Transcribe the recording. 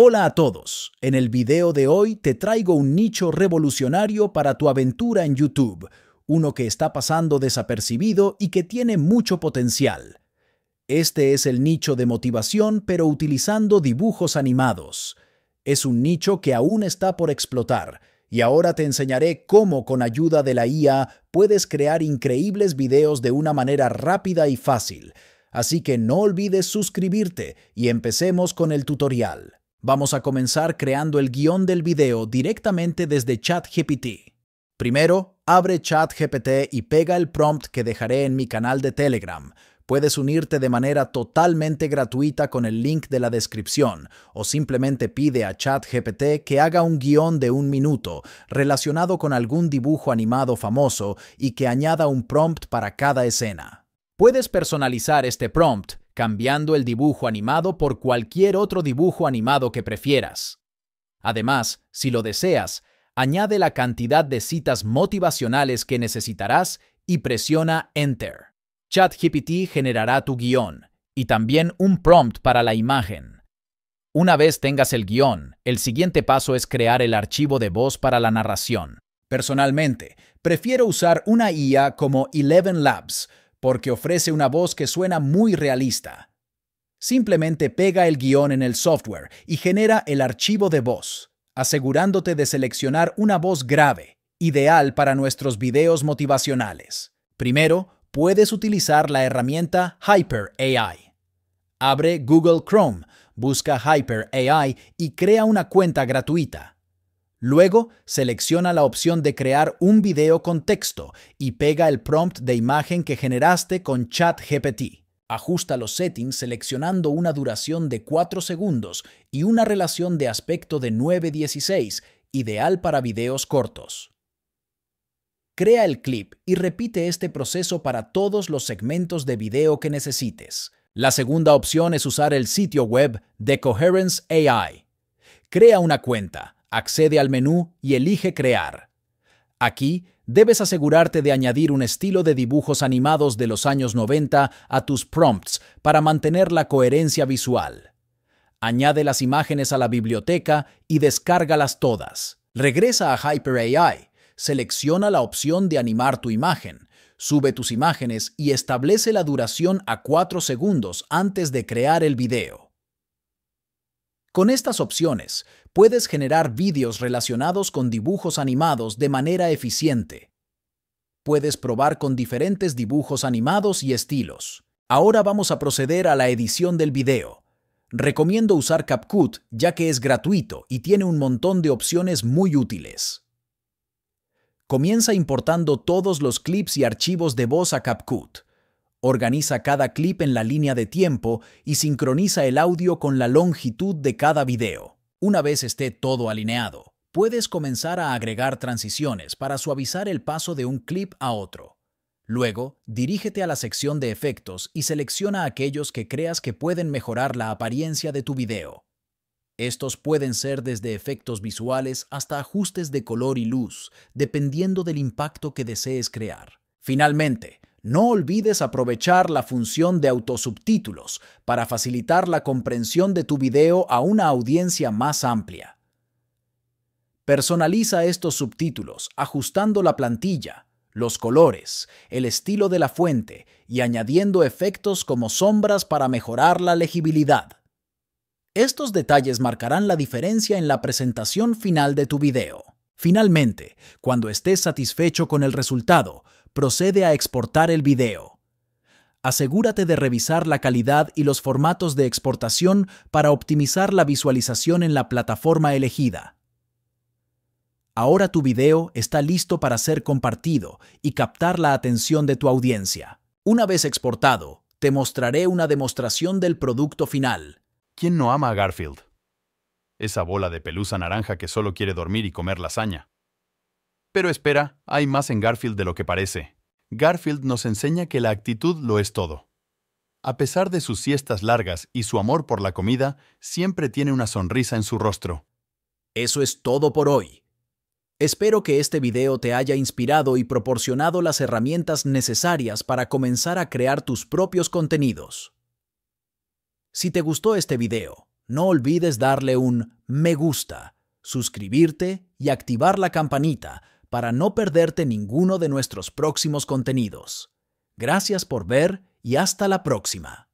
Hola a todos, en el video de hoy te traigo un nicho revolucionario para tu aventura en YouTube, uno que está pasando desapercibido y que tiene mucho potencial. Este es el nicho de motivación pero utilizando dibujos animados. Es un nicho que aún está por explotar, y ahora te enseñaré cómo con ayuda de la IA puedes crear increíbles videos de una manera rápida y fácil. Así que no olvides suscribirte y empecemos con el tutorial. Vamos a comenzar creando el guión del video directamente desde ChatGPT. Primero, abre ChatGPT y pega el prompt que dejaré en mi canal de Telegram. Puedes unirte de manera totalmente gratuita con el link de la descripción o simplemente pide a ChatGPT que haga un guión de un minuto relacionado con algún dibujo animado famoso y que añada un prompt para cada escena. Puedes personalizar este prompt cambiando el dibujo animado por cualquier otro dibujo animado que prefieras. Además, si lo deseas, añade la cantidad de citas motivacionales que necesitarás y presiona Enter. ChatGPT generará tu guión y también un prompt para la imagen. Una vez tengas el guión, el siguiente paso es crear el archivo de voz para la narración. Personalmente, prefiero usar una IA como Eleven Labs, porque ofrece una voz que suena muy realista. Simplemente pega el guión en el software y genera el archivo de voz, asegurándote de seleccionar una voz grave, ideal para nuestros videos motivacionales. Primero, puedes utilizar la herramienta Hyper AI. Abre Google Chrome, busca Hyper AI y crea una cuenta gratuita. Luego, selecciona la opción de crear un video con texto y pega el prompt de imagen que generaste con ChatGPT. Ajusta los settings seleccionando una duración de 4 segundos y una relación de aspecto de 9.16, ideal para videos cortos. Crea el clip y repite este proceso para todos los segmentos de video que necesites. La segunda opción es usar el sitio web de Coherence AI. Crea una cuenta accede al menú y elige Crear. Aquí debes asegurarte de añadir un estilo de dibujos animados de los años 90 a tus prompts para mantener la coherencia visual. Añade las imágenes a la biblioteca y descárgalas todas. Regresa a HyperAI, selecciona la opción de animar tu imagen, sube tus imágenes y establece la duración a 4 segundos antes de crear el video. Con estas opciones, puedes generar vídeos relacionados con dibujos animados de manera eficiente. Puedes probar con diferentes dibujos animados y estilos. Ahora vamos a proceder a la edición del video. Recomiendo usar CapCut ya que es gratuito y tiene un montón de opciones muy útiles. Comienza importando todos los clips y archivos de voz a CapCut. Organiza cada clip en la línea de tiempo y sincroniza el audio con la longitud de cada video. Una vez esté todo alineado, puedes comenzar a agregar transiciones para suavizar el paso de un clip a otro. Luego, dirígete a la sección de efectos y selecciona aquellos que creas que pueden mejorar la apariencia de tu video. Estos pueden ser desde efectos visuales hasta ajustes de color y luz, dependiendo del impacto que desees crear. Finalmente, no olvides aprovechar la función de autosubtítulos para facilitar la comprensión de tu video a una audiencia más amplia. Personaliza estos subtítulos ajustando la plantilla, los colores, el estilo de la fuente y añadiendo efectos como sombras para mejorar la legibilidad. Estos detalles marcarán la diferencia en la presentación final de tu video. Finalmente, cuando estés satisfecho con el resultado, procede a exportar el video. Asegúrate de revisar la calidad y los formatos de exportación para optimizar la visualización en la plataforma elegida. Ahora tu video está listo para ser compartido y captar la atención de tu audiencia. Una vez exportado, te mostraré una demostración del producto final. ¿Quién no ama a Garfield? Esa bola de pelusa naranja que solo quiere dormir y comer lasaña. Pero espera, hay más en Garfield de lo que parece. Garfield nos enseña que la actitud lo es todo. A pesar de sus siestas largas y su amor por la comida, siempre tiene una sonrisa en su rostro. Eso es todo por hoy. Espero que este video te haya inspirado y proporcionado las herramientas necesarias para comenzar a crear tus propios contenidos. Si te gustó este video, no olvides darle un me gusta, suscribirte y activar la campanita para no perderte ninguno de nuestros próximos contenidos. Gracias por ver y hasta la próxima.